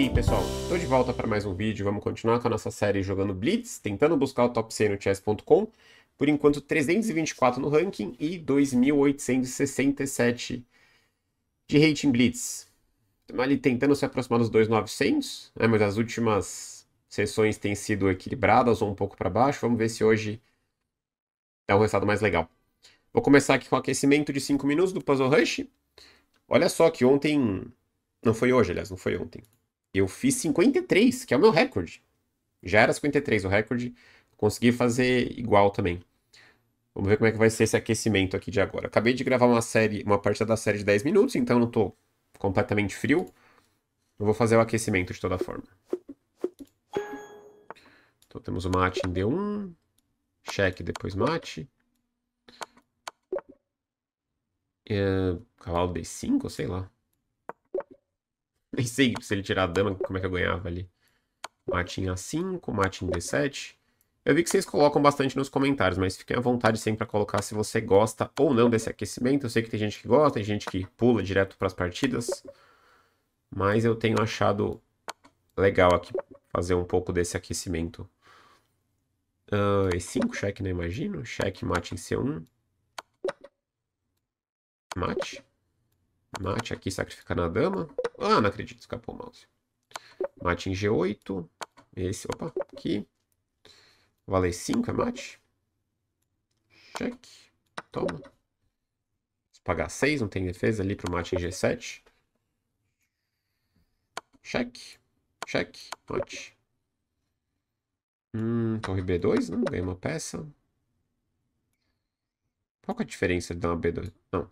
E aí pessoal, tô de volta para mais um vídeo, vamos continuar com a nossa série jogando Blitz, tentando buscar o top 100 no chess.com, por enquanto 324 no ranking e 2.867 de rating Blitz. Estamos ali tentando se aproximar dos 2.900, né, mas as últimas sessões têm sido equilibradas ou um pouco para baixo, vamos ver se hoje dá é um resultado mais legal. Vou começar aqui com o aquecimento de 5 minutos do Puzzle Rush. Olha só que ontem não foi hoje, aliás, não foi ontem. Eu fiz 53, que é o meu recorde. Já era 53 o recorde. Consegui fazer igual também. Vamos ver como é que vai ser esse aquecimento aqui de agora. Acabei de gravar uma série, uma parte da série de 10 minutos, então não estou completamente frio. Eu vou fazer o aquecimento de toda forma. Então temos o mate em D1. Cheque, depois mate. É, cavalo D5, sei lá pensei se ele tirar a dama, como é que eu ganhava ali. Mate em A5, mate em D7. Eu vi que vocês colocam bastante nos comentários, mas fiquem à vontade sempre para colocar se você gosta ou não desse aquecimento. Eu sei que tem gente que gosta, tem gente que pula direto para as partidas, mas eu tenho achado legal aqui fazer um pouco desse aquecimento. Uh, ah, E5, cheque, né? Imagino. Cheque, mate em C1. Mate. Mate aqui, sacrificar na dama. Ah, não acredito, escapou o mouse. Mate em G8. Esse, opa, aqui. Valer 5 é mate. Cheque. Toma. Se pagar 6, não tem defesa ali pro mate em G7. Cheque. Cheque. Mate. Hum, torre B2, não ganhei uma peça. Qual é a diferença de dar uma B2? Não,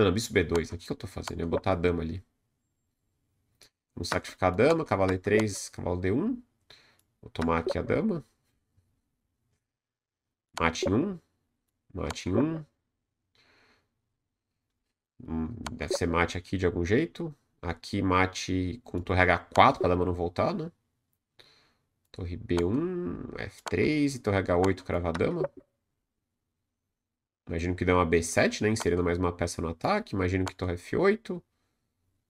não, não, bispo B2. Né? O que eu tô fazendo? Eu vou botar a dama ali. Vamos sacrificar a dama, cavalo E3, cavalo D1. Vou tomar aqui a dama. Mate em 1. Mate em 1. Hum, deve ser mate aqui de algum jeito. Aqui mate com torre H4 para a dama não voltar, né? Torre B1, F3 e torre H8 crava a dama. Imagino que uma B7, né? Inserindo mais uma peça no ataque. Imagino que torre F8.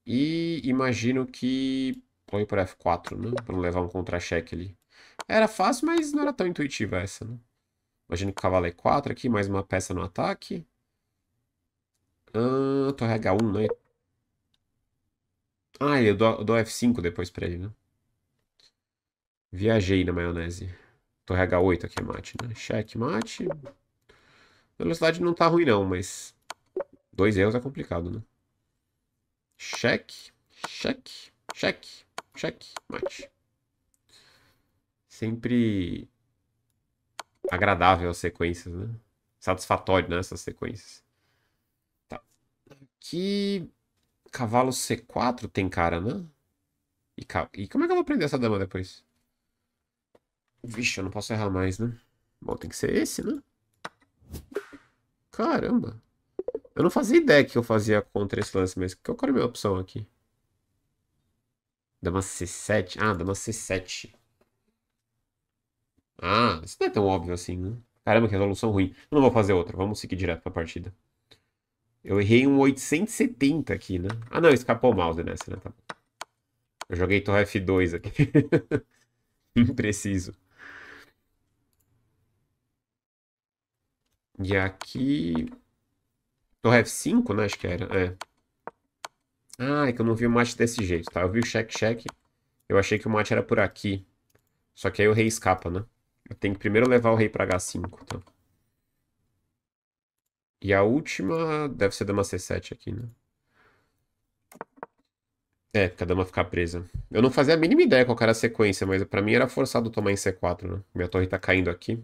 E imagino que põe por F4, né? Pra não levar um contra-cheque ali. Era fácil, mas não era tão intuitiva essa, né? Imagino que cavalo E4 aqui, mais uma peça no ataque. Ah, torre H1, né? Ah, eu dou, eu dou F5 depois pra ele, né? Viajei na maionese. Torre H8 aqui é mate, né? Cheque, mate. Velocidade não tá ruim não, mas... Dois erros é complicado, né? Cheque, cheque, cheque, cheque, mate. Sempre agradável as sequências, né? Satisfatório, né? Essas sequências. Tá. Aqui... Cavalo C4 tem cara, né? E, ca... e como é que eu vou prender essa dama depois? Vixe, eu não posso errar mais, né? Bom, tem que ser esse, né? Caramba. Eu não fazia ideia que eu fazia contra esse lance, mas qual era a minha opção aqui? Dama C7. Ah, dama C7. Ah, isso não é tão óbvio assim, né? Caramba, que resolução ruim. Eu não vou fazer outra. Vamos seguir direto pra partida. Eu errei um 870 aqui, né? Ah, não. Escapou o mouse nessa, né? Tá. Eu joguei torre F2 aqui. Impreciso. E aqui... Torre F5, né? Acho que era. É. Ah, é que eu não vi o mate desse jeito, tá? Eu vi o check-check. Eu achei que o mate era por aqui. Só que aí o rei escapa, né? Eu tenho que primeiro levar o rei pra H5, tá? Então. E a última deve ser dama C7 aqui, né? É, porque a dama ficar presa. Eu não fazia a mínima ideia qual era a sequência, mas para mim era forçado tomar em C4, né? Minha torre tá caindo aqui.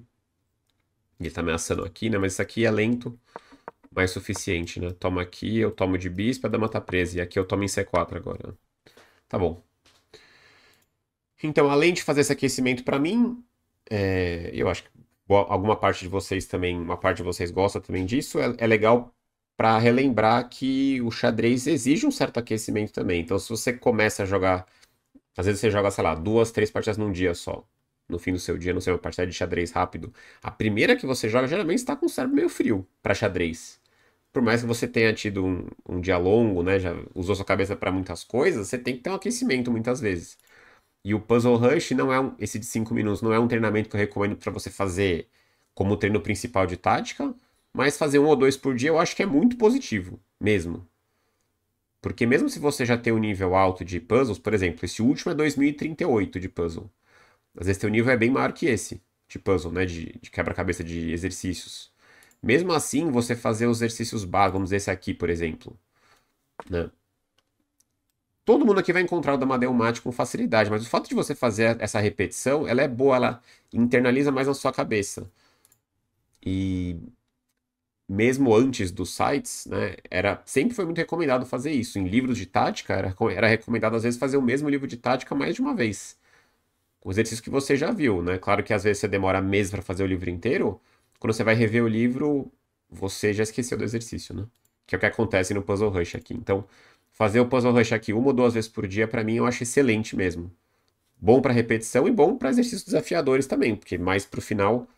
Ele tá ameaçando aqui, né? Mas isso aqui é lento, mas suficiente, né? Toma aqui, eu tomo de bis pra dama tá presa. E aqui eu tomo em C4 agora. Tá bom. Então, além de fazer esse aquecimento para mim, é, eu acho que alguma parte de vocês também, uma parte de vocês gosta também disso, é, é legal para relembrar que o xadrez exige um certo aquecimento também. Então, se você começa a jogar, às vezes você joga, sei lá, duas, três partidas num dia só no fim do seu dia, não sei, uma partida de xadrez rápido, a primeira que você joga geralmente está com o cérebro meio frio para xadrez. Por mais que você tenha tido um, um dia longo, né, já usou sua cabeça para muitas coisas, você tem que ter um aquecimento muitas vezes. E o Puzzle Rush não é um, esse de 5 minutos, não é um treinamento que eu recomendo para você fazer como treino principal de tática, mas fazer um ou dois por dia eu acho que é muito positivo, mesmo. Porque mesmo se você já tem um nível alto de puzzles, por exemplo, esse último é 2038 de puzzle. Às vezes teu nível é bem maior que esse, de puzzle, né? De, de quebra-cabeça de exercícios. Mesmo assim, você fazer os exercícios básicos, vamos dizer esse aqui, por exemplo. Né? Todo mundo aqui vai encontrar o Damadeumático com facilidade, mas o fato de você fazer essa repetição, ela é boa, ela internaliza mais na sua cabeça. E mesmo antes dos sites, né, era, sempre foi muito recomendado fazer isso. Em livros de tática, era, era recomendado às vezes fazer o mesmo livro de tática mais de uma vez o exercício que você já viu, né? Claro que às vezes você demora meses para fazer o livro inteiro. Quando você vai rever o livro, você já esqueceu do exercício, né? Que é o que acontece no Puzzle Rush aqui. Então, fazer o Puzzle Rush aqui uma ou duas vezes por dia, para mim, eu acho excelente mesmo. Bom para repetição e bom para exercícios desafiadores também, porque mais para o final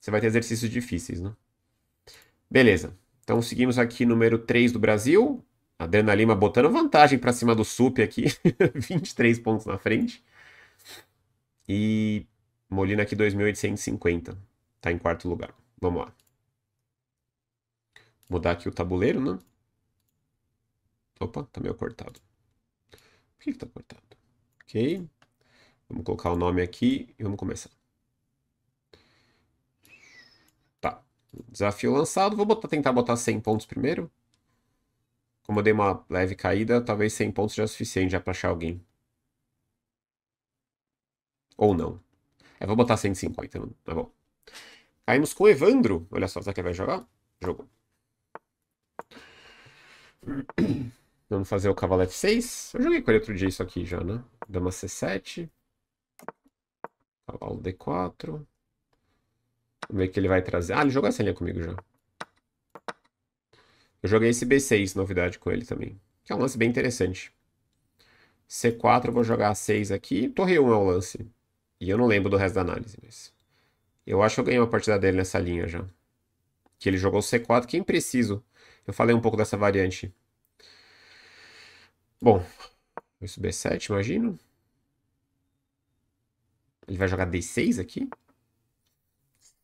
você vai ter exercícios difíceis, né? Beleza. Então, seguimos aqui número 3 do Brasil. Adriana Lima botando vantagem para cima do SUP aqui, 23 pontos na frente. E Molina aqui 2.850. Tá em quarto lugar. Vamos lá. Mudar aqui o tabuleiro, né? Opa, tá meio cortado. Por que, que tá cortado? Ok. Vamos colocar o nome aqui e vamos começar. Tá. Desafio lançado. Vou botar, tentar botar 100 pontos primeiro. Como eu dei uma leve caída, talvez 100 pontos já é suficiente já pra achar alguém. Ou não. É, vou botar 150, Tá bom. Caímos com o Evandro. Olha só, será que ele vai jogar? Jogou. Vamos fazer o cavalo F6. Eu joguei com ele outro dia isso aqui já, né? Dama C7. Cavalo D4. Vamos ver o que ele vai trazer. Ah, ele jogou essa linha comigo já. Eu joguei esse B6, novidade com ele também. Que é um lance bem interessante. C4, eu vou jogar A6 aqui. Torre 1 é o lance. E eu não lembro do resto da análise, mas. Eu acho que eu ganhei uma partida dele nessa linha já. Que ele jogou C4, que é impreciso. Eu falei um pouco dessa variante. Bom, isso B7, imagino. Ele vai jogar D6 aqui?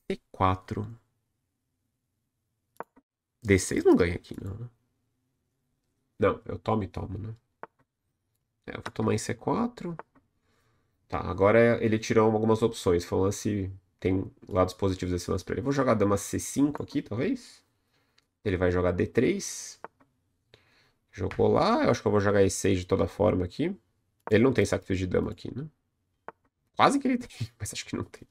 C4. D6 não ganha aqui, não. Né? Não, eu tomo e tomo, né? É, eu vou tomar em C4. Tá, agora ele tirou algumas opções, falando assim, se tem lados positivos desse lance para ele. Vou jogar dama C5 aqui, talvez. Ele vai jogar D3. Jogou lá, eu acho que eu vou jogar E6 de toda forma aqui. Ele não tem sacrifício de dama aqui, né? Quase que ele tem, mas acho que não tem.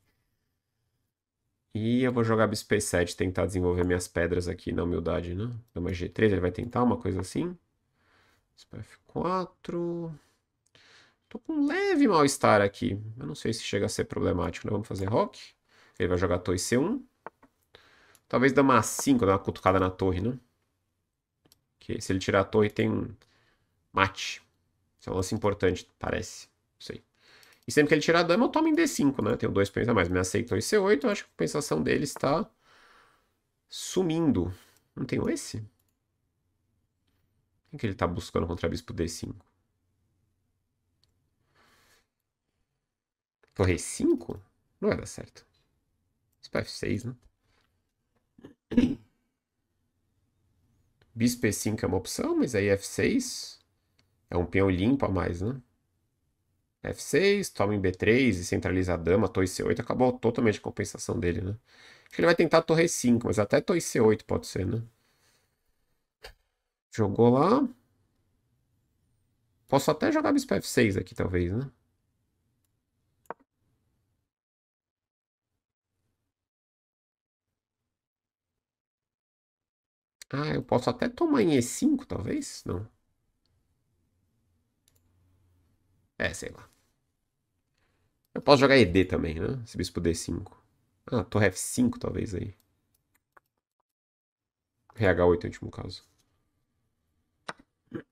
E eu vou jogar bispo E7, tentar desenvolver minhas pedras aqui na humildade, né? Dama G3, ele vai tentar uma coisa assim. Bispo F4... Tô com um leve mal-estar aqui. Eu não sei se chega a ser problemático, né? Vamos fazer rock. Ele vai jogar torre C1. Talvez dá uma 5 dá uma cutucada na torre, né? Que se ele tirar a torre tem um mate. Isso é um lance importante, parece. Não sei. E sempre que ele tirar a dama, eu tomo em D5, né? Tenho dois pães a mais. Me aceitou em C8, eu acho que a compensação dele está sumindo. Não tenho esse? O que ele está buscando contra bispo D5? Torre 5 Não vai dar certo. Bispo F6, né? Bispo E5 é uma opção, mas aí F6 é um peão limpo a mais, né? F6, toma em B3 e centraliza a dama, torre C8, acabou totalmente a compensação dele, né? Acho que ele vai tentar torre 5 mas até torre C8 pode ser, né? Jogou lá. Posso até jogar bispo F6 aqui, talvez, né? Ah, eu posso até tomar em E5, talvez? Não. É, sei lá. Eu posso jogar ED também, né? Se bispo D5. Ah, torre F5 talvez aí. RH8 em último caso.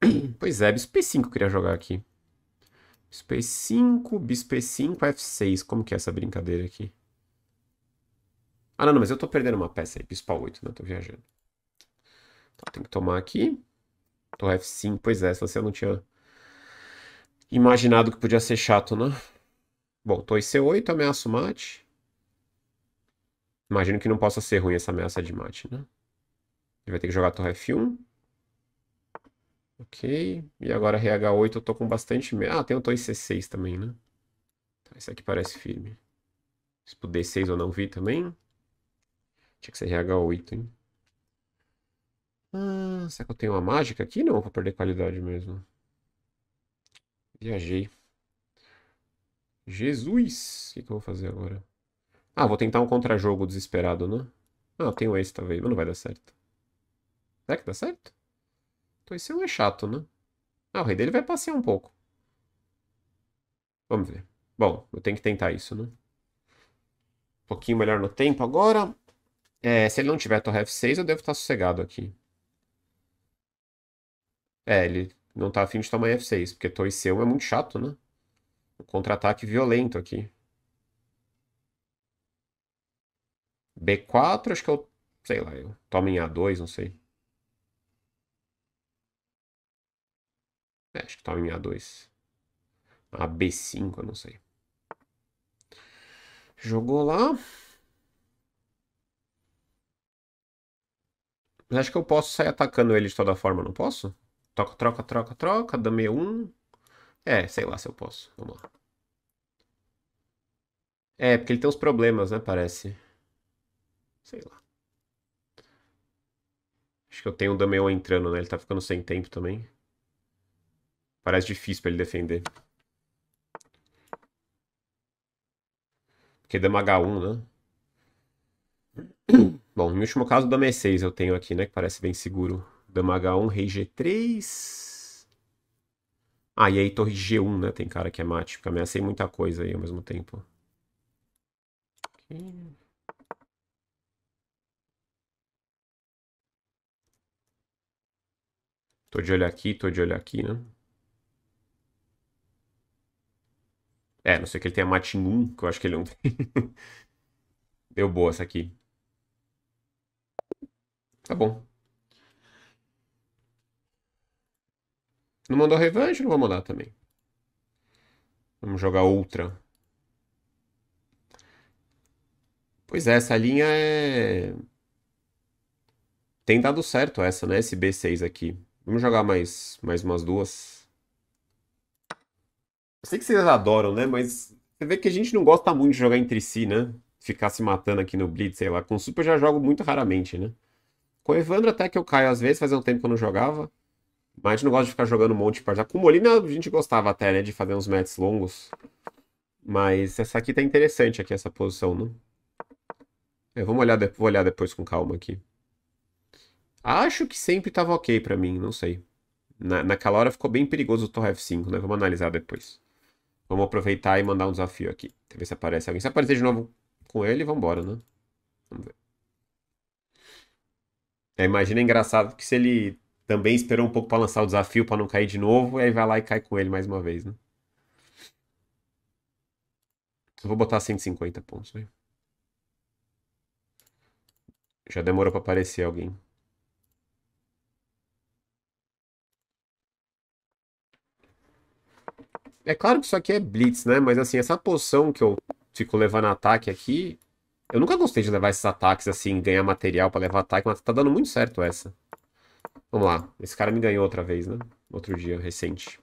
pois é, bispo P5 eu queria jogar aqui. Bispo E5, bispo E5, F6. Como que é essa brincadeira aqui? Ah, não, não, mas eu tô perdendo uma peça aí. Bispo A8, né? Tô viajando. Então, tem que tomar aqui. Torre F5, pois é, se você não tinha imaginado que podia ser chato, né? Bom, torre C8, ameaça o mate. Imagino que não possa ser ruim essa ameaça de mate, né? Ele vai ter que jogar torre F1. Ok. E agora RH8 eu tô com bastante medo. Ah, tem o torre C6 também, né? Então, esse aqui parece firme. Se puder 6 eu não vi também. Tinha que ser RH8, hein? Ah, será que eu tenho uma mágica aqui? Não, vou perder qualidade mesmo. Viajei. Jesus! O que, que, eu vou fazer agora? Ah, vou tentar um contra-jogo desesperado, né? Ah, eu tenho esse talvez, mas não vai dar certo. Será que dá certo? Então esse é, é chato, né? Ah, o rei dele vai passear um pouco. Vamos ver. Bom, eu tenho que tentar isso, né? Um pouquinho melhor no tempo agora. É, se ele não tiver torre F6, eu devo estar sossegado aqui. É, ele não tá afim de tomar em F6, porque Toiseu é muito chato, né? Um contra-ataque violento aqui. B4, acho que eu. Sei lá, eu tomo em A2, não sei. É, acho que tava em A2. A B5, eu não sei. Jogou lá. Mas acho que eu posso sair atacando ele de toda forma, não posso? Troca, troca, troca, troca. Dame 1. É, sei lá se eu posso. Vamos lá. É, porque ele tem uns problemas, né? Parece. Sei lá. Acho que eu tenho um Dame 1 entrando, né? Ele tá ficando sem tempo também. Parece difícil pra ele defender. Porque dama H1, né? Bom, no último caso, dama E6 eu tenho aqui, né? Que parece bem seguro. Dama H1, Rei G3. Ah, e aí Torre G1, né? Tem cara que é mate, porque ameacei muita coisa aí ao mesmo tempo. Okay. Tô de olho aqui, tô de olho aqui, né? É, não sei que ele tenha mate em 1, que eu acho que ele não tem. Deu boa essa aqui. Tá bom. Não mandou revanche? Não vou mandar também. Vamos jogar outra. Pois é, essa linha é... Tem dado certo essa, né? Esse B6 aqui. Vamos jogar mais, mais umas duas. Eu sei que vocês adoram, né? Mas você vê que a gente não gosta muito de jogar entre si, né? Ficar se matando aqui no Blitz, sei lá. Com o Super eu já jogo muito raramente, né? Com o Evandro até que eu caio às vezes, fazia um tempo que eu não jogava. Mas a gente não gosta de ficar jogando um monte de partida. Com Molina a gente gostava até, né? De fazer uns matches longos. Mas essa aqui tá interessante aqui, essa posição, né? Eu é, vou olhar, vou olhar depois com calma aqui. Acho que sempre tava ok pra mim, não sei. Na, naquela hora ficou bem perigoso o Torre F5, né? Vamos analisar depois. Vamos aproveitar e mandar um desafio aqui. Ver se aparece alguém. Se aparecer de novo com ele, vambora, né? Vamos ver. É, imagina engraçado que se ele também esperou um pouco para lançar o desafio para não cair de novo, e aí vai lá e cai com ele mais uma vez, né? Eu vou botar 150 pontos, aí né? Já demorou para aparecer alguém. É claro que isso aqui é blitz, né? Mas assim, essa poção que eu fico levando ataque aqui... Eu nunca gostei de levar esses ataques assim, ganhar material para levar ataque, mas tá dando muito certo essa. Vamos lá. Esse cara me ganhou outra vez, né? Outro dia, recente.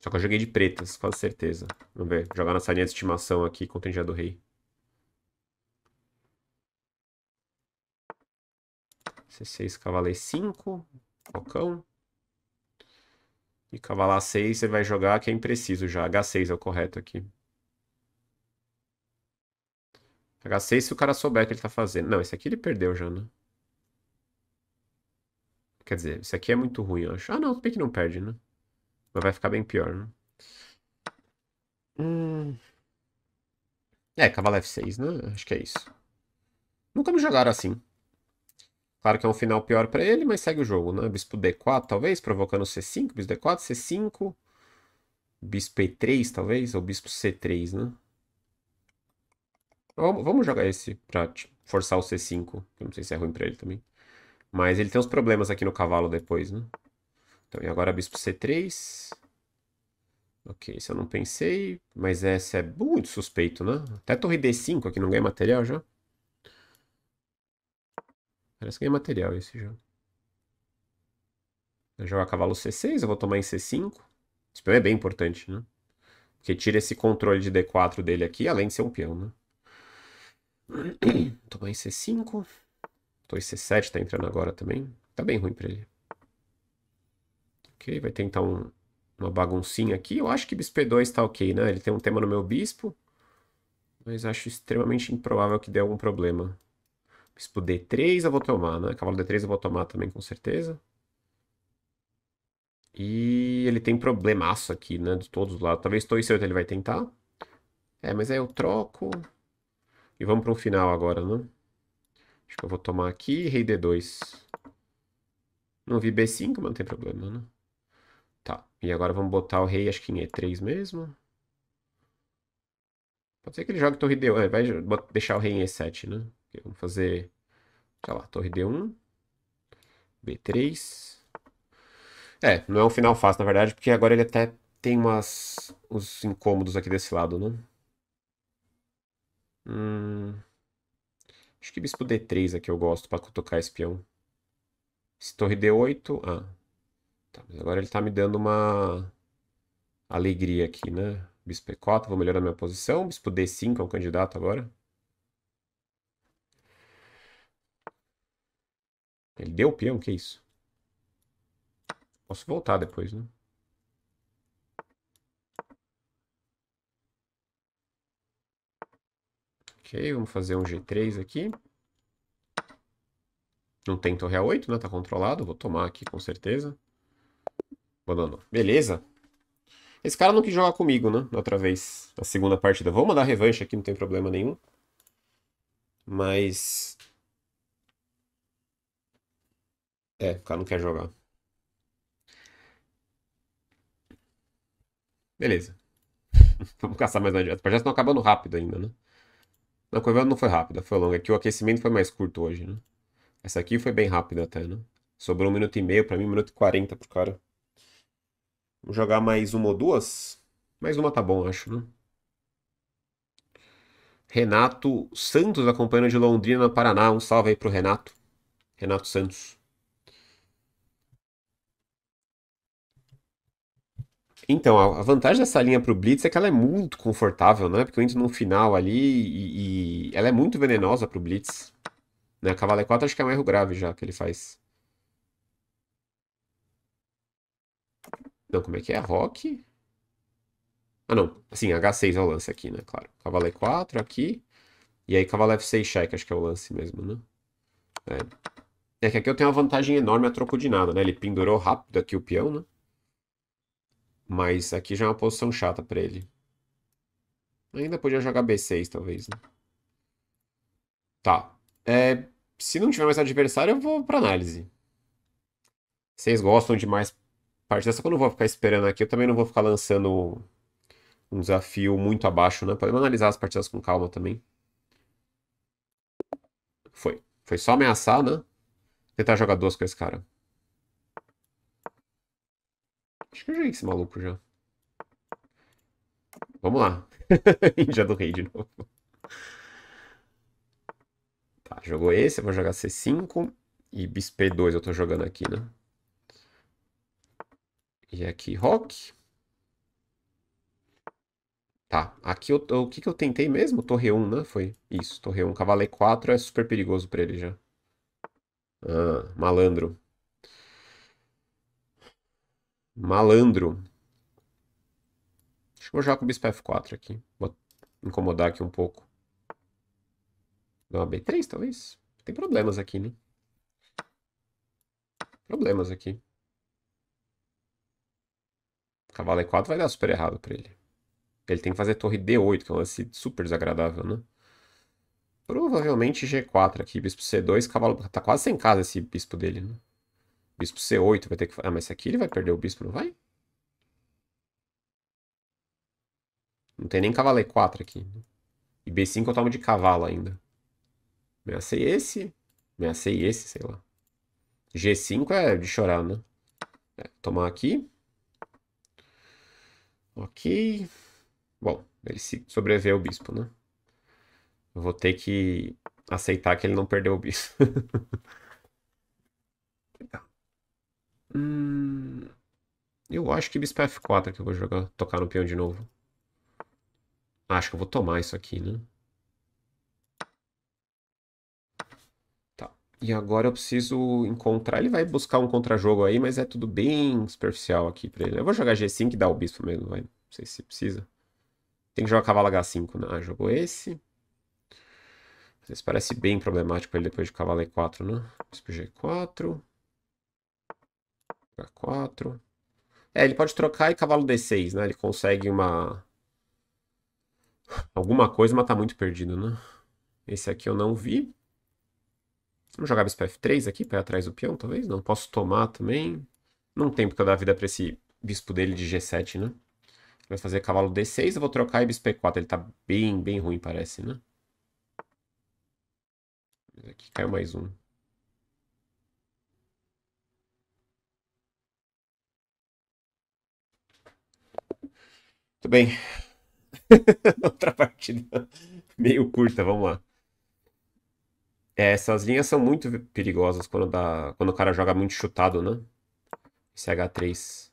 Só que eu joguei de pretas, quase certeza. Vamos ver. Jogar nessa linha de estimação aqui contra o do rei. C6, cavaleiro 5. Focão. E cavalar 6 você vai jogar que é impreciso já. H6 é o correto aqui. H6 se o cara souber o que ele tá fazendo. Não, esse aqui ele perdeu já, né? Quer dizer, isso aqui é muito ruim, eu acho. Ah, não, bem que não perde, né? Mas vai ficar bem pior, né? Hum... É, cavalo F6, né? Acho que é isso. Nunca me jogaram assim. Claro que é um final pior pra ele, mas segue o jogo, né? Bispo D4, talvez, provocando C5, bispo D4, C5, bispo E3, talvez, ou bispo C3, né? Vamos jogar esse pra forçar o C5, que eu não sei se é ruim pra ele também. Mas ele tem uns problemas aqui no cavalo depois, né? Então, e agora bispo c3. Ok, isso eu não pensei, mas essa é muito suspeito, né? Até torre d5 aqui não ganha material já. Parece que ganha material esse jogo. Vou jogar cavalo c6, eu vou tomar em c5. Esse peão é bem importante, né? Porque tira esse controle de d4 dele aqui, além de ser um peão, né? tomar em c5. 2 C7 tá entrando agora também. Tá bem ruim para ele. Ok, vai tentar um, uma baguncinha aqui. Eu acho que bispo 2 tá ok, né? Ele tem um tema no meu bispo. Mas acho extremamente improvável que dê algum problema. Bispo D3 eu vou tomar, né? Cavalo D3 eu vou tomar também, com certeza. E ele tem problemaço aqui, né? De todos os lados. Talvez torre C8 ele vai tentar. É, mas aí eu troco. E vamos para um final agora, né? Acho que eu vou tomar aqui rei D2. Não vi B5, mas não tem problema, né? Tá, e agora vamos botar o rei, acho que em E3 mesmo. Pode ser que ele jogue torre D1. É, vai deixar o rei em E7, né? Vamos fazer, sei lá, torre D1, B3. É, não é um final fácil, na verdade, porque agora ele até tem umas, uns incômodos aqui desse lado, né? Hum... Acho que bispo D3 aqui é eu gosto para cutucar esse peão. Se torre D8... Ah. Tá, mas agora ele está me dando uma alegria aqui, né? Bispo E4, vou melhorar minha posição. Bispo D5 é um candidato agora. Ele deu o peão, que isso? Posso voltar depois, né? Ok, vamos fazer um G3 aqui. Não tem torre A8, né? Tá controlado. Vou tomar aqui com certeza. Banano. Beleza. Esse cara não quis jogar comigo, né? Outra vez. Na segunda partida. Vou mandar revanche aqui, não tem problema nenhum. Mas... É, o cara não quer jogar. Beleza. Vamos caçar mais adiante. Os projetos estão acabando rápido ainda, né? Na Coivada não foi rápida, foi longa. Aqui é o aquecimento foi mais curto hoje, né? Essa aqui foi bem rápida até, né? Sobrou um minuto e meio pra mim, um minuto e quarenta pro cara. Vamos jogar mais uma ou duas? Mais uma tá bom, acho, né? Renato Santos acompanhando de Londrina, Paraná. Um salve aí pro Renato. Renato Santos. Então, a vantagem dessa linha pro Blitz é que ela é muito confortável, né? Porque eu entro no final ali e, e ela é muito venenosa pro Blitz. Né? A Cavalo E4 acho que é um erro grave já que ele faz. Não, como é que é? Rock? Ah, não. Sim, H6 é o lance aqui, né? Claro. Cavalo E4 aqui. E aí cavalo F6 cheque, acho que é o lance mesmo, né? É. é que aqui eu tenho uma vantagem enorme a troco de nada, né? Ele pendurou rápido aqui o peão, né? Mas aqui já é uma posição chata para ele. Ainda podia jogar B6, talvez. Né? Tá. É, se não tiver mais adversário, eu vou para análise. Vocês gostam de mais parte dessa? Eu não vou ficar esperando aqui. Eu também não vou ficar lançando um desafio muito abaixo, né? Podemos analisar as partidas com calma também. Foi. Foi só ameaçar, né? Tentar jogar duas com esse cara. Acho que eu joguei esse maluco já. Vamos lá. já do rei de novo. Tá, jogou esse, eu vou jogar C5. E bispo P2 eu tô jogando aqui, né? E aqui rock. Tá, aqui eu, o que que eu tentei mesmo? Torre 1, né? Foi isso, torre 1. Cavalo E4 é super perigoso pra ele já. Ah, malandro. Malandro. Deixa eu jogar com o bispo F4 aqui. Vou incomodar aqui um pouco. Dá uma B3, talvez? Tem problemas aqui, né? Problemas aqui. Cavalo E4 vai dar super errado pra ele. Ele tem que fazer torre D8, que é um lance super desagradável, né? Provavelmente G4 aqui, bispo C2, cavalo... Tá quase sem casa esse bispo dele, né? Bispo C8 vai ter que... Ah, mas esse aqui ele vai perder o bispo, não vai? Não tem nem cavalo E4 aqui. E B5 eu tomo de cavalo ainda. Ameacei esse. Ameacei esse, sei lá. G5 é de chorar, né? É, tomar aqui. Ok. Bom, ele se sobreviveu o bispo, né? Eu vou ter que aceitar que ele não perdeu o bispo. Hum, eu acho que bispo f4 que eu vou jogar, tocar no peão de novo. Acho que eu vou tomar isso aqui, né? Tá. E agora eu preciso encontrar. Ele vai buscar um contra-jogo aí, mas é tudo bem superficial aqui pra ele. Eu vou jogar G5 e dar o bispo mesmo, vai. Não sei se precisa. Tem que jogar cavalo H5, né? Ah, jogou esse. esse parece bem problemático pra ele depois de cavalo E4, né? Bispo G4. 4 É, ele pode trocar e cavalo D6, né? Ele consegue uma. Alguma coisa, mas tá muito perdido, né? Esse aqui eu não vi. Vamos jogar bispo F3 aqui, para atrás do peão, talvez? Não, posso tomar também. Não tem porque eu dar vida pra esse bispo dele de G7, né? vai fazer cavalo D6, eu vou trocar e bispo E4. Ele tá bem, bem ruim, parece, né? Aqui caiu mais um. Muito bem. Outra partida meio curta, vamos lá. É, essas linhas são muito perigosas quando, dá, quando o cara joga muito chutado, né? ch H3.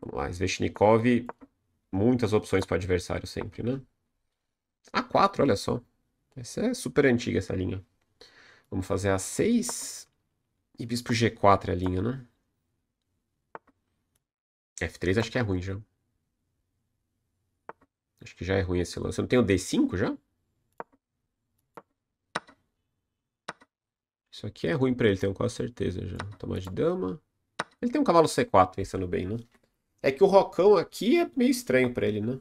Vamos lá, Sveshnikov. Muitas opções para adversário sempre, né? A4, olha só. Essa é super antiga, essa linha. Vamos fazer A6 e bispo G4 é a linha, né? F3 acho que é ruim já. Acho que já é ruim esse lance. Eu não tenho D5 já? Isso aqui é ruim pra ele, tenho quase certeza já. Tomar de dama. Ele tem um cavalo C4, pensando bem, né? É que o rocão aqui é meio estranho pra ele, né?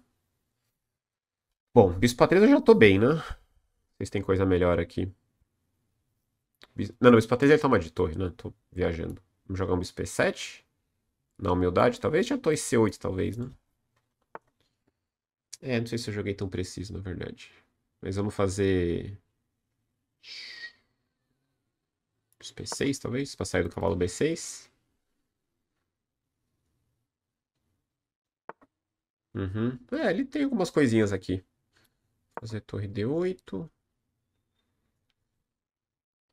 Bom, bispo a 3 eu já tô bem, né? Vocês têm coisa melhor aqui. Não, não, bispo a 3 ele toma de torre, né? Tô viajando. Vamos jogar um bispo E7. Na humildade, talvez. Já tô em C8, talvez, né? É, não sei se eu joguei tão preciso, na verdade. Mas vamos fazer. Os P6, talvez, pra sair do cavalo B6. Uhum. É, ele tem algumas coisinhas aqui. Fazer torre D8.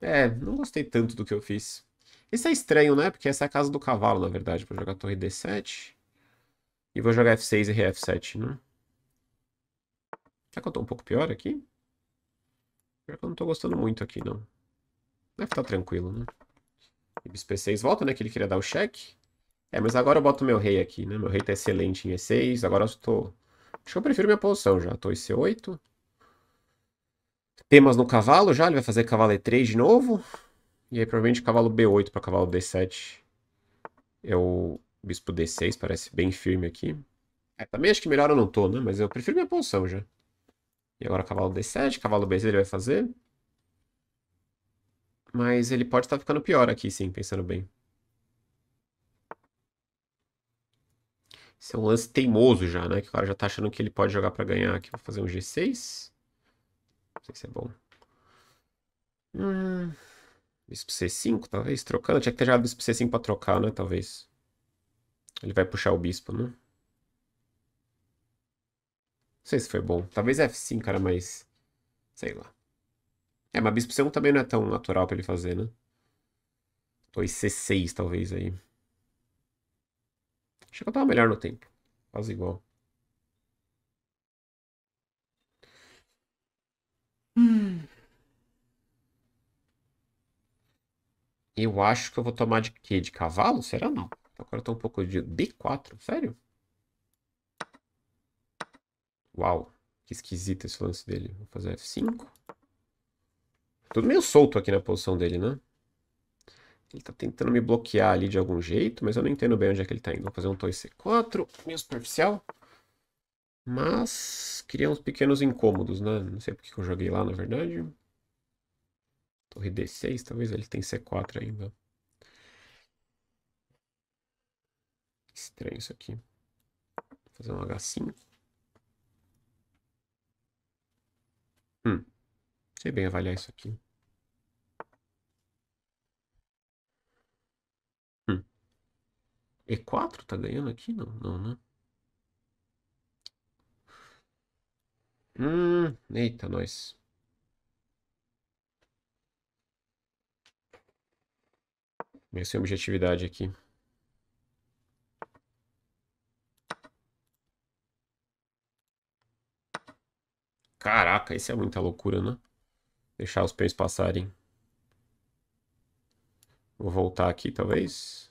É, não gostei tanto do que eu fiz. Isso é estranho, né? Porque essa é a casa do cavalo, na verdade. Vou jogar torre D7. E vou jogar F6 e Rf7, né? Será que eu tô um pouco pior aqui? Pior que eu não tô gostando muito aqui, não. Deve estar tá tranquilo, né? bispo E6 volta, né? Que ele queria dar o cheque. É, mas agora eu boto meu rei aqui, né? Meu rei tá excelente em E6. Agora eu tô... Acho que eu prefiro minha posição já. Tô em C8. Temas no cavalo já. Ele vai fazer cavalo E3 de novo. E aí provavelmente cavalo B8 para cavalo D7. É o bispo D6. Parece bem firme aqui. É, também acho que melhor eu não tô, né? Mas eu prefiro minha posição já. E agora cavalo D7, cavalo B6 ele vai fazer. Mas ele pode estar tá ficando pior aqui, sim, pensando bem. Esse é um lance teimoso já, né? Que o cara já tá achando que ele pode jogar para ganhar aqui. Vou fazer um G6. Não sei se é bom. Hum, bispo C5, talvez, trocando. Tinha que ter jogado bispo C5 pra trocar, né? Talvez. Ele vai puxar o bispo, né? Não sei se foi bom. Talvez F5 era mais. Sei lá. É, mas bispo C1 também não é tão natural pra ele fazer, né? 2 C6 talvez aí. Acho que eu tava melhor no tempo. Quase igual. Hum. Eu acho que eu vou tomar de quê? De cavalo? Será não? Agora eu tô um pouco de B4, sério? Uau, que esquisito esse lance dele. Vou fazer F5. Hum. Tudo meio solto aqui na posição dele, né? Ele tá tentando me bloquear ali de algum jeito, mas eu não entendo bem onde é que ele tá indo. Vou fazer um 2C4, meio superficial. Mas queria uns pequenos incômodos, né? Não sei porque que eu joguei lá, na verdade. Torre D6, talvez ele tem C4 ainda. Estranho isso aqui. Vou fazer um H5. sei bem avaliar isso aqui. Hum. E4 tá ganhando aqui? Não, não, né? Hum, eita, nós. Minha sem objetividade aqui. Caraca, isso é muita loucura, né? Deixar os pés passarem. Vou voltar aqui, talvez.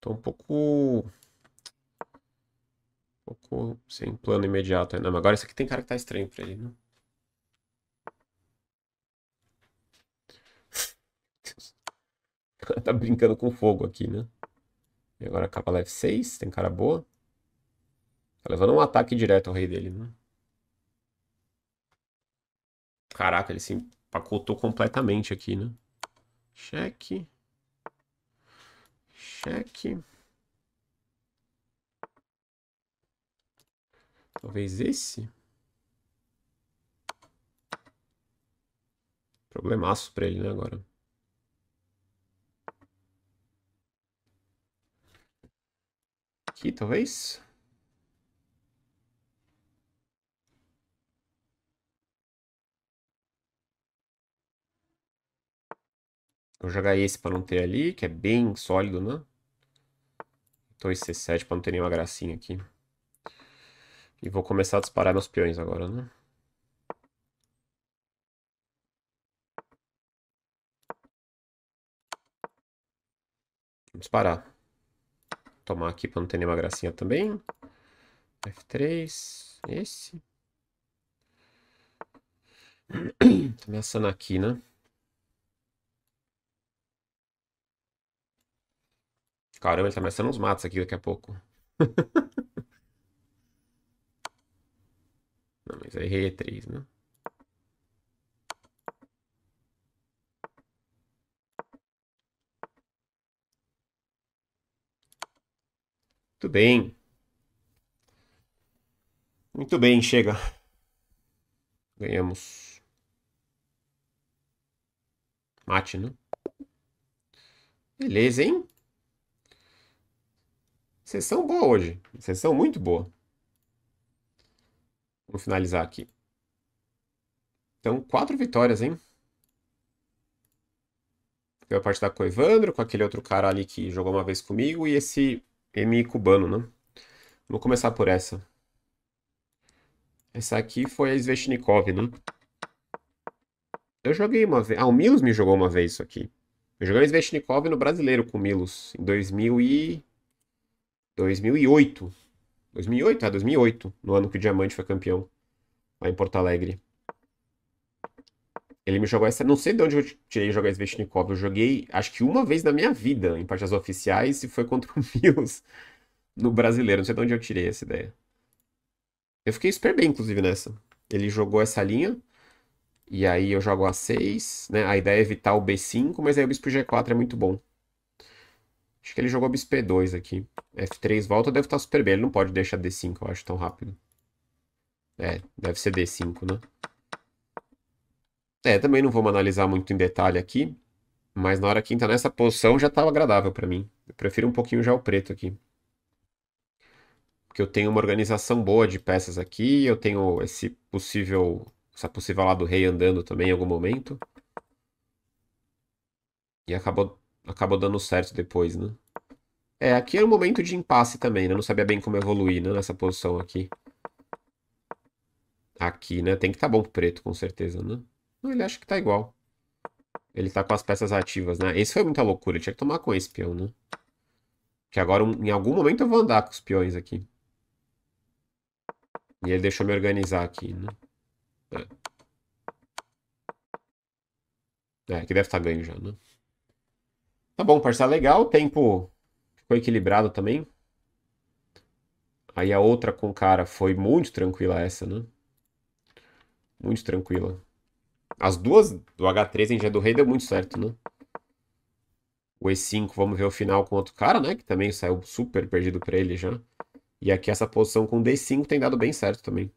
Tô um pouco... Um pouco sem plano imediato ainda. Agora isso aqui tem cara que tá estranho pra ele, né? tá brincando com fogo aqui, né? E agora capa leve 6, tem cara boa. Tá levando um ataque direto ao rei dele, né? Caraca, ele se empacotou completamente aqui, né? Cheque. Cheque. Talvez esse? Problemaço pra ele, né, agora. Aqui, talvez? Vou jogar esse para não ter ali, que é bem sólido, né? Então esse C7 para não ter nenhuma gracinha aqui. E vou começar a disparar meus peões agora, né? Vamos disparar. Tomar aqui para não ter nenhuma gracinha também. F3, esse. Tô ameaçando aqui, né? Caramba, ele tá mestrando uns matos aqui daqui a pouco. Não, mas aí errei três, 3 né? Muito bem. Muito bem, chega. Ganhamos. Mate, né? Beleza, hein? Sessão boa hoje. Sessão muito boa. Vamos finalizar aqui. Então, quatro vitórias, hein? Deu a parte da Coivandro, com aquele outro cara ali que jogou uma vez comigo, e esse mi cubano, né? Vamos começar por essa. Essa aqui foi a Sveshnikov, né? Eu joguei uma vez. Ah, o Milos me jogou uma vez isso aqui. Eu joguei uma Sveshnikov no brasileiro com o Milos, em 2000 e. 2008. 2008? Ah, 2008, no ano que o Diamante foi campeão, lá em Porto Alegre. Ele me jogou essa. Não sei de onde eu tirei jogar Sveshnikov. Eu joguei, acho que uma vez na minha vida, em partidas oficiais, e foi contra o Mills no brasileiro. Não sei de onde eu tirei essa ideia. Eu fiquei super bem, inclusive, nessa. Ele jogou essa linha. E aí eu jogo A6, né? A ideia é evitar o B5, mas aí o bispo G4 é muito bom. Acho que ele jogou bisp 2 aqui. F3 volta, deve estar tá super bem. Ele não pode deixar D5, eu acho, tão rápido. É, deve ser D5, né? É, também não vamos analisar muito em detalhe aqui. Mas na hora que entra nessa posição já estava agradável para mim. Eu prefiro um pouquinho já o preto aqui. Porque eu tenho uma organização boa de peças aqui. Eu tenho esse possível... Essa possível lá do rei andando também em algum momento. E acabou acabou dando certo depois, né? É, aqui era é um momento de impasse também, né? Não sabia bem como evoluir, né? Nessa posição aqui. Aqui, né? Tem que estar tá bom pro preto, com certeza, né? Não, ele acha que tá igual. Ele tá com as peças ativas, né? Esse foi muita loucura. Eu tinha que tomar com esse peão, né? Que agora, em algum momento, eu vou andar com os peões aqui. E ele deixou me organizar aqui, né? É, é que deve estar tá ganho já, né? Tá bom, parça, tá legal. O tempo foi equilibrado também. Aí a outra com cara foi muito tranquila essa, né? Muito tranquila. As duas do H3 em Dia do Rei deu muito certo, né? O E5, vamos ver o final com outro cara, né? Que também saiu super perdido pra ele já. E aqui essa posição com D5 tem dado bem certo também.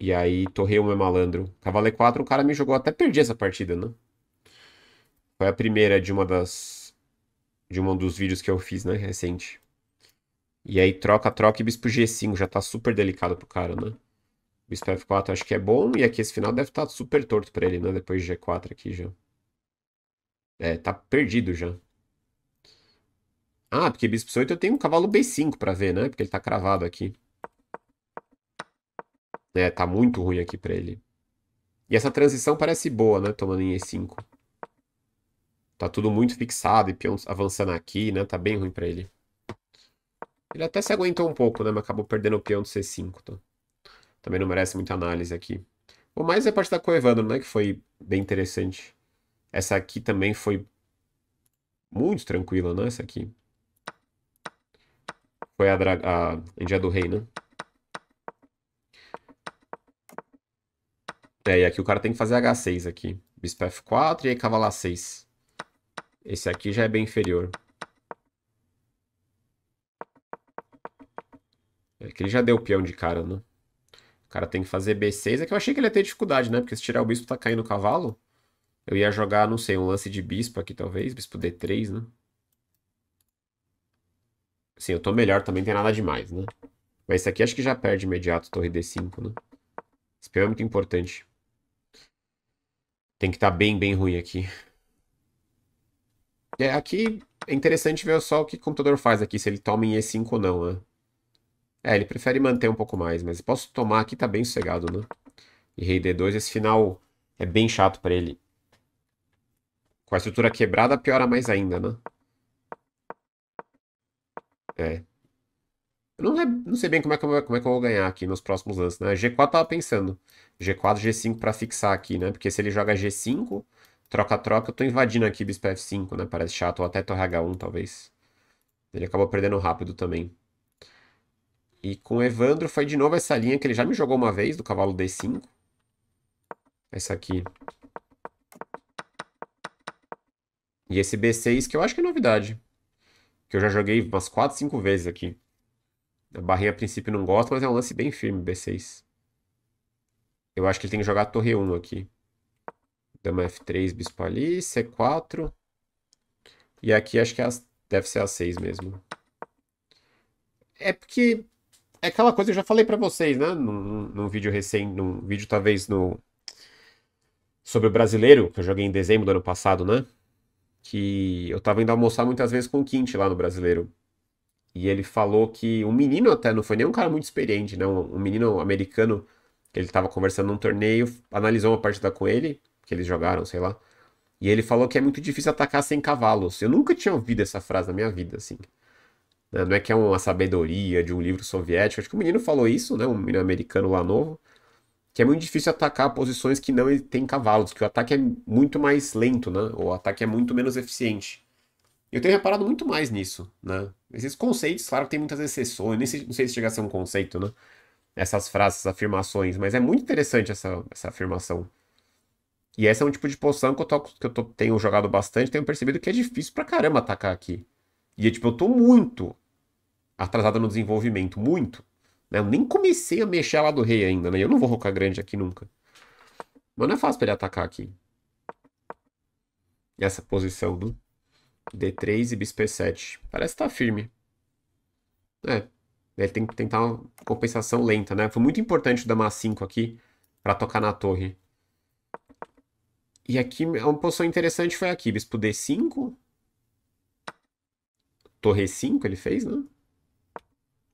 E aí, torrei um é malandro. Cavalo E4, o cara me jogou até perdi essa partida, né? Foi a primeira de uma das. De um dos vídeos que eu fiz, né? Recente. E aí troca, troca e bispo G5. Já tá super delicado pro cara, né? Bispo F4 acho que é bom. E aqui é esse final deve estar tá super torto pra ele, né? Depois de G4 aqui já. É, tá perdido já. Ah, porque bispo C8 eu tenho um cavalo B5 pra ver, né? Porque ele tá cravado aqui. É, tá muito ruim aqui pra ele. E essa transição parece boa, né? Tomando em E5. Tá tudo muito fixado e peão avançando aqui, né? Tá bem ruim pra ele. Ele até se aguentou um pouco, né? Mas acabou perdendo o peão do C5. Tá? Então. Também não merece muita análise aqui. O mais é a parte da coevando né? Que foi bem interessante. Essa aqui também foi muito tranquila, né? Essa aqui. Foi a, a, a India do Rei, né? É, e aqui o cara tem que fazer H6 aqui. Bispo F4 e aí cavalo A6. Esse aqui já é bem inferior. É que ele já deu o peão de cara, né? O cara tem que fazer B6. É que eu achei que ele ia ter dificuldade, né? Porque se tirar o bispo tá caindo o cavalo. Eu ia jogar, não sei, um lance de bispo aqui talvez. Bispo D3, né? Sim, eu tô melhor também, tem nada demais, né? Mas esse aqui acho que já perde imediato torre D5, né? Esse peão é muito importante. Tem que estar tá bem, bem ruim aqui. É, aqui é interessante ver só o que o computador faz aqui, se ele toma em E5 ou não, né? É, ele prefere manter um pouco mais, mas posso tomar aqui, tá bem sossegado, né? E rei D2, esse final é bem chato para ele. Com a estrutura quebrada, piora mais ainda, né? É. Eu não, não sei bem como é, que eu, como é que eu vou ganhar aqui nos próximos lances, né? G4 tava pensando. G4, G5 para fixar aqui, né? Porque se ele joga G5, troca-troca. Eu tô invadindo aqui bispo F5, né? Parece chato. Ou até torre H1, talvez. Ele acabou perdendo rápido também. E com o Evandro foi de novo essa linha que ele já me jogou uma vez, do cavalo D5. Essa aqui. E esse B6, que eu acho que é novidade. Que eu já joguei umas 4, 5 vezes aqui. A barrinha a princípio não gosta, mas é um lance bem firme, B6. Eu acho que ele tem que jogar torre 1 aqui. Dama F3, bispo ali, C4. E aqui acho que é deve ser A6 mesmo. É porque é aquela coisa que eu já falei para vocês, né? Num, num vídeo recente, num vídeo talvez no sobre o brasileiro, que eu joguei em dezembro do ano passado, né? Que eu tava indo almoçar muitas vezes com o Quinte lá no brasileiro. E ele falou que um menino até, não foi nem um cara muito experiente, né? Um, um menino americano, que ele tava conversando num torneio, analisou uma partida com ele que eles jogaram, sei lá. E ele falou que é muito difícil atacar sem cavalos. Eu nunca tinha ouvido essa frase na minha vida, assim. Né, não é que é uma sabedoria de um livro soviético. Acho que o menino falou isso, né? Um menino americano lá novo. Que é muito difícil atacar posições que não tem cavalos, que o ataque é muito mais lento, né? O ataque é muito menos eficiente. Eu tenho reparado muito mais nisso, né? Esses conceitos, claro, tem muitas exceções. Nem sei, não sei se chega a ser um conceito, né? Essas frases, essas afirmações. Mas é muito interessante essa, essa afirmação e esse é um tipo de poção que eu, tô, que eu tô, tenho jogado bastante, tenho percebido que é difícil pra caramba atacar aqui. E, é, tipo, eu tô muito atrasado no desenvolvimento, muito. Né? Eu nem comecei a mexer lá do rei ainda, né? Eu não vou rocar grande aqui nunca. Mas não é fácil pra ele atacar aqui. Essa posição do D3 e bispo E7. Parece que tá firme. É. Ele tem que tentar uma compensação lenta, né? Foi muito importante o dama 5 aqui para tocar na torre. E aqui, uma posição interessante foi aqui, bispo D5. Torre 5 ele fez, né?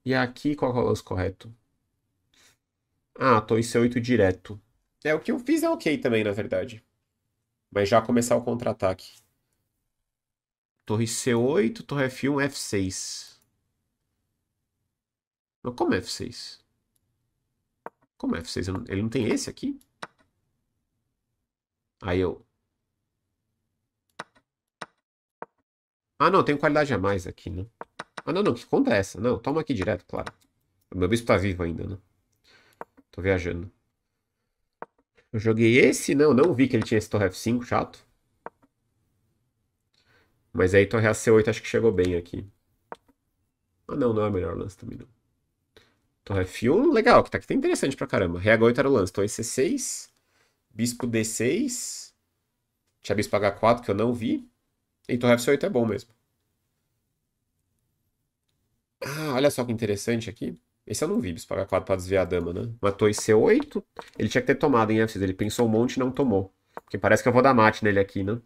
E aqui, qual é o lance correto? Ah, torre C8 direto. É, o que eu fiz é ok também, na verdade. Mas já começar o contra-ataque. Torre C8, torre F1, F6. Mas como F6? Como F6? Ele não tem esse aqui? Aí eu. Ah, não, tem qualidade a mais aqui, né? Ah, não, não, que conta é essa? Não, toma aqui direto, claro. O meu bispo tá vivo ainda, né? Tô viajando. Eu joguei esse, não, não vi que ele tinha esse torre F5, chato. Mas aí torre AC8 acho que chegou bem aqui. Ah não, não é o melhor lance também não. Torre F1, legal, que tá aqui tá interessante pra caramba. Reag 8 era o lance, torre C6. Bispo D6. Tinha bispo H4 que eu não vi. E torre F8 é bom mesmo. Ah, olha só que interessante aqui. Esse eu não vi, bispo H4 para desviar a dama, né? Matou em C8. Ele tinha que ter tomado em F6. Ele pensou um monte e não tomou. Porque parece que eu vou dar mate nele aqui, né?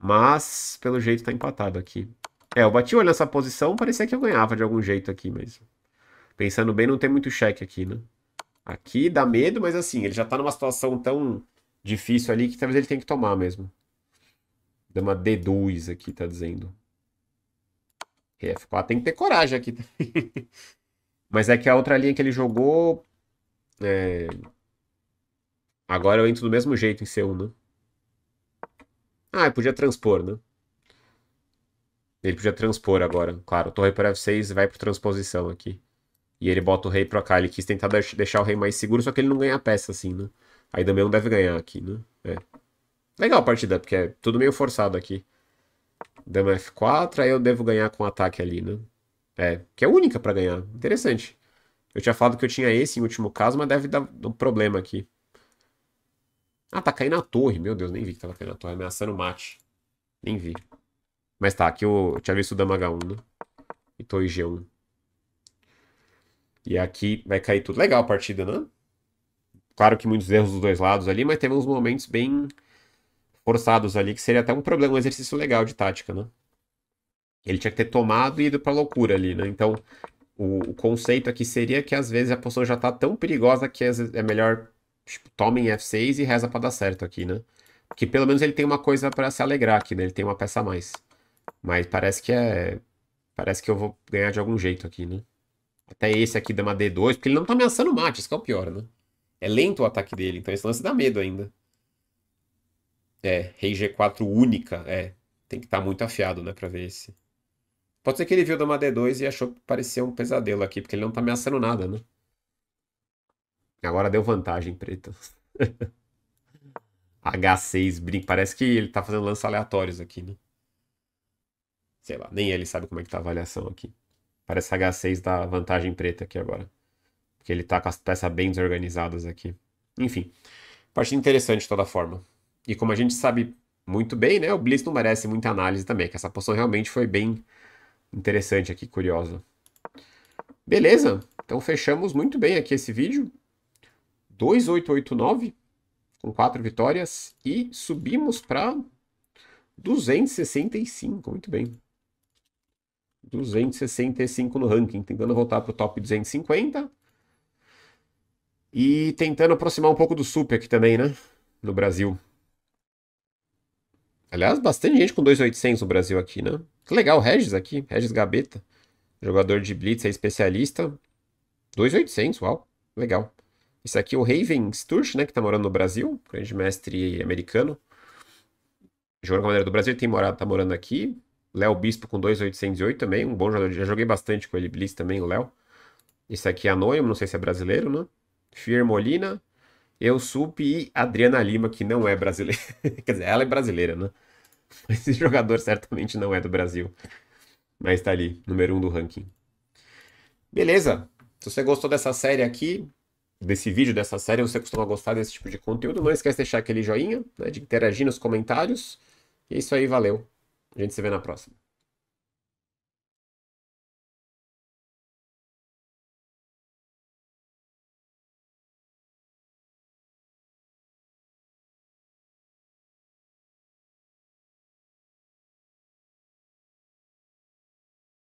Mas, pelo jeito, tá empatado aqui. É, eu bati o olho nessa posição, parecia que eu ganhava de algum jeito aqui, mas... Pensando bem, não tem muito cheque aqui, né? Aqui dá medo, mas assim, ele já tá numa situação tão difícil ali que talvez ele tenha que tomar mesmo. Dá uma D2 aqui, tá dizendo. É, F4 ah, tem que ter coragem aqui. mas é que a outra linha que ele jogou. É... Agora eu entro do mesmo jeito em C1, né? Ah, eu podia transpor, né? Ele podia transpor agora. Claro, torre para F6 vai por transposição aqui. E ele bota o rei pra cá. Ele quis tentar deixar o rei mais seguro, só que ele não ganha a peça, assim, né? Aí também não deve ganhar aqui, né? É. Legal a partida, porque é tudo meio forçado aqui. Dama F4, aí eu devo ganhar com ataque ali, né? É, que é única para ganhar. Interessante. Eu tinha falado que eu tinha esse em último caso, mas deve dar um problema aqui. Ah, tá caindo a torre. Meu Deus, nem vi que tava caindo a torre. Ameaçando o mate. Nem vi. Mas tá, aqui eu, eu tinha visto o Dama H1, né? E torre G1. E aqui vai cair tudo. Legal a partida, né? Claro que muitos erros dos dois lados ali, mas teve uns momentos bem forçados ali, que seria até um problema, um exercício legal de tática, né? Ele tinha que ter tomado e ido pra loucura ali, né? Então, o, o conceito aqui seria que às vezes a posição já tá tão perigosa que é, é melhor, tipo, tomem F6 e reza pra dar certo aqui, né? Que pelo menos ele tem uma coisa para se alegrar aqui, né? Ele tem uma peça a mais. Mas parece que é. Parece que eu vou ganhar de algum jeito aqui, né? Até esse aqui dá uma D2, porque ele não tá ameaçando o mate, isso que é o pior, né? É lento o ataque dele, então esse lance dá medo ainda. É, rei G4 única, é. Tem que estar tá muito afiado, né, pra ver esse. Pode ser que ele viu dama D2 e achou que parecia um pesadelo aqui, porque ele não tá ameaçando nada, né? Agora deu vantagem, preto. H6, brinca. Parece que ele tá fazendo lances aleatórios aqui, né? Sei lá, nem ele sabe como é que tá a avaliação aqui. Parece H6 da vantagem preta aqui agora. Porque ele tá com as peças bem desorganizadas aqui. Enfim, partida interessante de toda forma. E como a gente sabe muito bem, né? O Blitz não merece muita análise também, que essa posição realmente foi bem interessante aqui, curiosa. Beleza, então fechamos muito bem aqui esse vídeo. 2889 com quatro vitórias e subimos para 265, muito bem. 265 no ranking, tentando voltar para o top 250. E tentando aproximar um pouco do Super aqui também, né? No Brasil. Aliás, bastante gente com 2,800 no Brasil aqui, né? Que legal, Regis aqui, Regis Gabeta. Jogador de Blitz, é especialista. 2,800, uau, legal. Esse aqui é o Raven Sturch, né? Que tá morando no Brasil, grande mestre americano. Jogador do Brasil, tem morado, tá morando aqui. Léo Bispo com 2,808 também, um bom jogador. Já joguei bastante com ele, Blitz também, o Léo. Esse aqui é anônimo, não sei se é brasileiro, né? Fier Molina, eu Sup e Adriana Lima, que não é brasileira. Quer dizer, ela é brasileira, né? Esse jogador certamente não é do Brasil. Mas tá ali, número 1 um do ranking. Beleza. Se você gostou dessa série aqui, desse vídeo, dessa série, você costuma gostar desse tipo de conteúdo, não esquece de deixar aquele joinha, né, de interagir nos comentários. E é isso aí, valeu. A gente se vê na próxima.